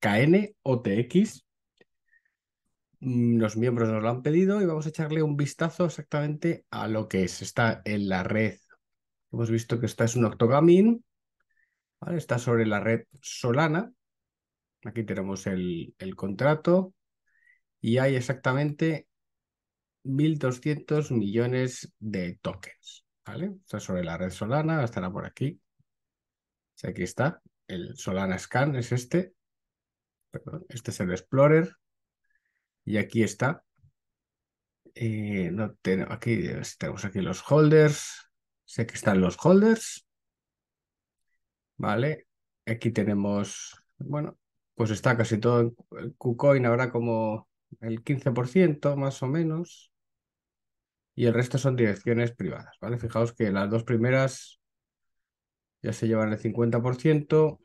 KNOTX. Mm, los miembros nos lo han pedido y vamos a echarle un vistazo exactamente a lo que es. Está en la red. Hemos visto que esta es un octogamin. Está sobre la red Solana. Aquí tenemos el, contrato. Y hay exactamente 1.200 millones de tokens. ¿vale? Está sobre la red Solana, estará por aquí. aquí está. El Solana Scan es este este es el Explorer y aquí está. Eh, no tenemos aquí, tenemos aquí los holders, sé que están los holders, vale, aquí tenemos, bueno, pues está casi todo, el KuCoin habrá como el 15% más o menos, y el resto son direcciones privadas, ¿vale? Fijaos que las dos primeras ya se llevan el 50%,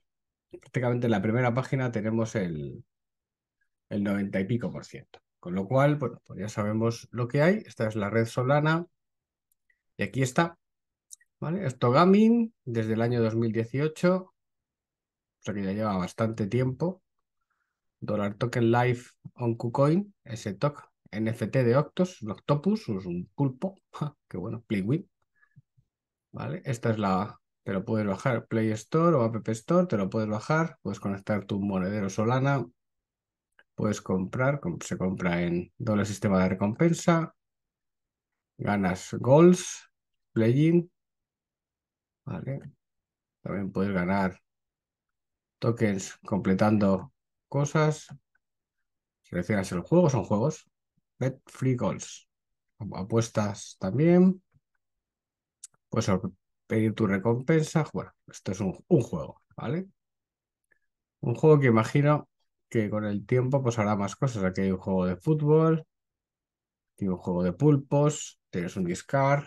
prácticamente en la primera página tenemos el, 90 y pico por ciento. Con lo cual, bueno, pues ya sabemos lo que hay. Esta es la red Solana. Y aquí está. ¿Vale? Esto Gaming desde el año 2018. O sea que ya lleva bastante tiempo. Dollar Token Live on KuCoin, ese TOC, NFT de Octos, un octopus, un pulpo. que bueno, Playwin. ¿Vale? Esta es la te lo puedes bajar Play Store o App Store, te lo puedes bajar, puedes conectar tu monedero Solana, puedes comprar, como se compra en doble sistema de recompensa, ganas goals, play ¿vale? También puedes ganar tokens completando cosas, seleccionas el juego, son juegos, bet free goals, apuestas también, pues pedir tu recompensa. Bueno, esto es un, juego, ¿vale? Un juego que imagino que con el tiempo pues hará más cosas. Aquí hay un juego de fútbol, hay un juego de pulpos, tienes un discard.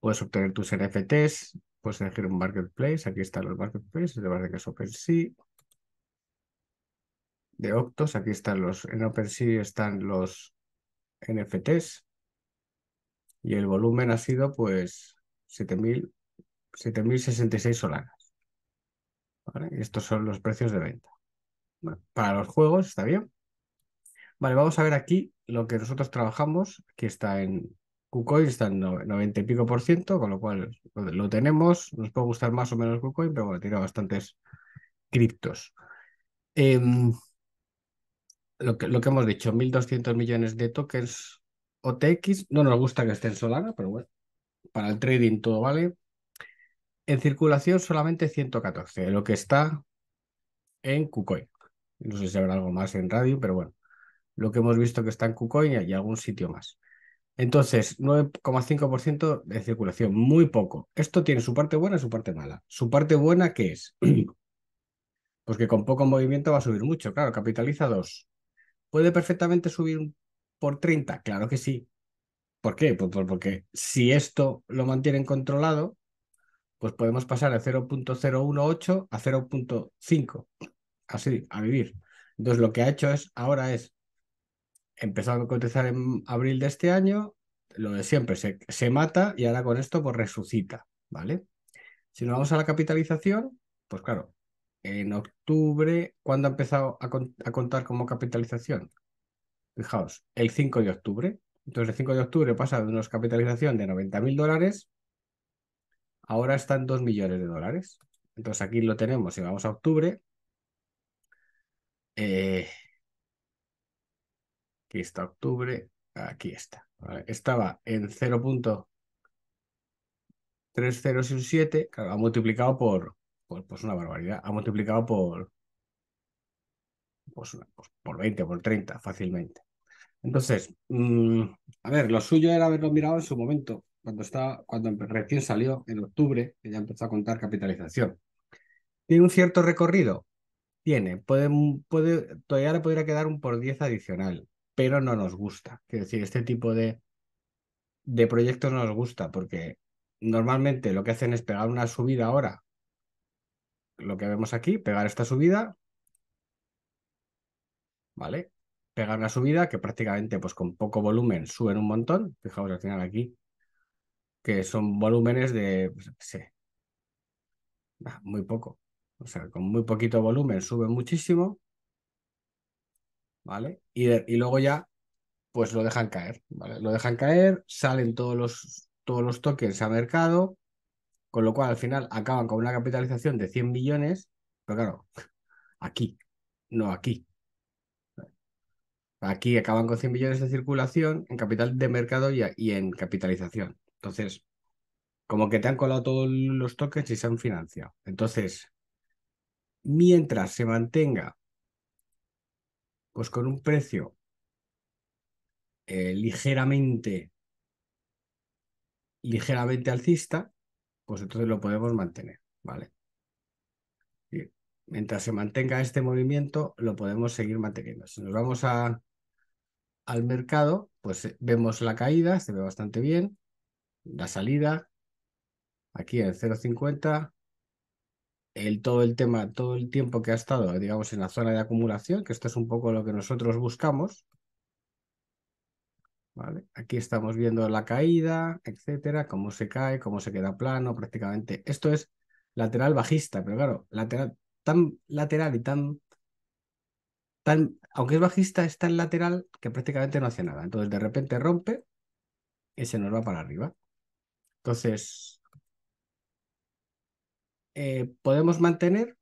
puedes obtener tus NFTs, puedes elegir un marketplace. Aquí están los marketplaces, de que es OpenSea. De Octos, aquí están los, en OpenSea están los NFTs. Y el volumen ha sido pues 7.066 solanas. ¿Vale? Estos son los precios de venta. para los juegos, ¿está bien? Vale, vamos a ver aquí lo que nosotros trabajamos. Aquí está en KuCoin, está en 90 y pico por ciento, con lo cual lo tenemos. Nos puede gustar más o menos KuCoin, pero bueno, tiene bastantes criptos. Em, lo, que, lo que hemos dicho, 1.200 millones de tokens OTX. No nos gusta que esté en Solana, pero bueno, para el trading todo vale. En circulación solamente 114, lo que está en KuCoin. No sé si habrá algo más en radio, pero bueno, lo que hemos visto que está en KuCoin y algún sitio más. Entonces, 9,5% de circulación, muy poco. Esto tiene su parte buena y su parte mala. Su parte buena, ¿qué es? pues que con poco movimiento va a subir mucho, claro, capitaliza 2. ¿Puede perfectamente subir por 30? Claro que sí, ¿Por qué? Pues, pues porque si esto lo mantienen controlado, pues podemos pasar de 0.018 a 0.5, así, a vivir. Entonces lo que ha hecho es, ahora es, empezar a cotizar en abril de este año, lo de siempre, se, mata y ahora con esto pues resucita, ¿vale? Si nos vamos a la capitalización, pues claro, en octubre, ¿cuándo ha empezado a contar como capitalización? Fijaos, el 5 de octubre, entonces, el 5 de octubre pasa de una capitalización de 90.000 dólares, ahora están 2 millones de dólares. Entonces, aquí lo tenemos. Si vamos a octubre, eh, aquí está octubre, aquí está. Estaba en 0.3067, claro, ha multiplicado por, pues una barbaridad, ha multiplicado por, pues, pues, por 20, por 30 fácilmente. Entonces, mm, a ver, lo suyo era haberlo mirado en su momento, cuando, estaba, cuando recién salió, en octubre, que ya empezó a contar capitalización. Tiene un cierto recorrido, tiene, puede, puede, todavía le podría quedar un por 10 adicional, pero no nos gusta. Es decir, este tipo de, de proyectos no nos gusta porque normalmente lo que hacen es pegar una subida ahora, lo que vemos aquí, pegar esta subida, ¿vale? pegar la subida que prácticamente pues con poco volumen suben un montón. Fijaos al final aquí, que son volúmenes de, pues, muy poco. O sea, con muy poquito volumen suben muchísimo, ¿vale? Y, luego ya, pues lo dejan caer, ¿vale? Lo dejan caer, salen todos los, todos los tokens a mercado, con lo cual al final acaban con una capitalización de 100 millones, pero claro, aquí, no aquí. Aquí acaban con 100 millones de circulación, en capital de mercado y, en capitalización. Entonces, como que te han colado todos los tokens y se han financiado. Entonces, mientras se mantenga, pues con un precio eh, ligeramente, ligeramente alcista, pues entonces lo podemos mantener, ¿vale? mientras se mantenga este movimiento, lo podemos seguir manteniendo. Si nos vamos a al mercado, pues eh, vemos la caída, se ve bastante bien, la salida, aquí en 0,50, el, todo el tema, todo el tiempo que ha estado, digamos, en la zona de acumulación, que esto es un poco lo que nosotros buscamos. ¿Vale? Aquí estamos viendo la caída, etcétera, cómo se cae, cómo se queda plano prácticamente. Esto es lateral bajista, pero claro, lateral, tan lateral y tan aunque es bajista, es tan lateral que prácticamente no hace nada. Entonces de repente rompe y se nos va para arriba. Entonces, eh, podemos mantener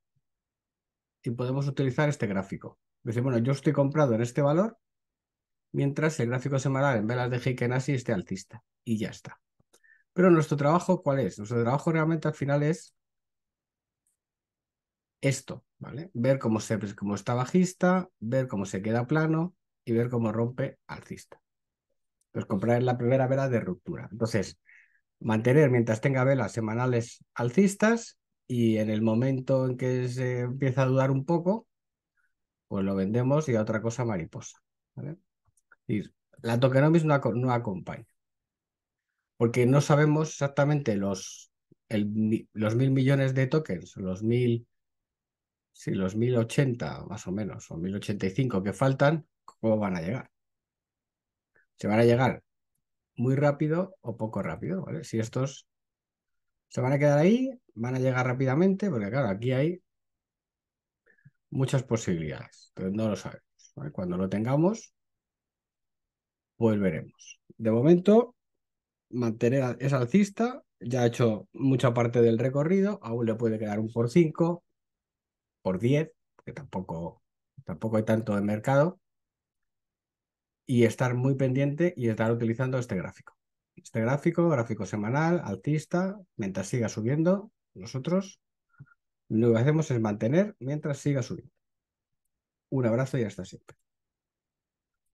y podemos utilizar este gráfico. Dice, bueno, yo estoy comprado en este valor, mientras el gráfico semanal en velas de Heikenasi esté altista. Y ya está. Pero nuestro trabajo, ¿cuál es? Nuestro trabajo realmente al final es esto, ¿vale? Ver cómo, se, cómo está bajista, ver cómo se queda plano y ver cómo rompe alcista. pues comprar la primera vela de ruptura. Entonces, mantener mientras tenga velas semanales alcistas y en el momento en que se empieza a dudar un poco, pues lo vendemos y a otra cosa mariposa. ¿vale? Y la tokenomics no, acompaña, porque no sabemos exactamente los, los mil millones de tokens, los mil si los 1080 más o menos, o 1085 que faltan, ¿cómo van a llegar? ¿Se van a llegar muy rápido o poco rápido? Si estos se van a quedar ahí, van a llegar rápidamente, porque claro, aquí hay muchas posibilidades, entonces no lo sabemos. Cuando lo tengamos, pues veremos. De momento, mantener es alcista, ya ha hecho mucha parte del recorrido, aún le puede quedar un por 5, por 10, que tampoco, tampoco hay tanto de mercado, y estar muy pendiente y estar utilizando este gráfico. Este gráfico, gráfico semanal, altista, mientras siga subiendo, nosotros lo que hacemos es mantener mientras siga subiendo. Un abrazo y hasta siempre.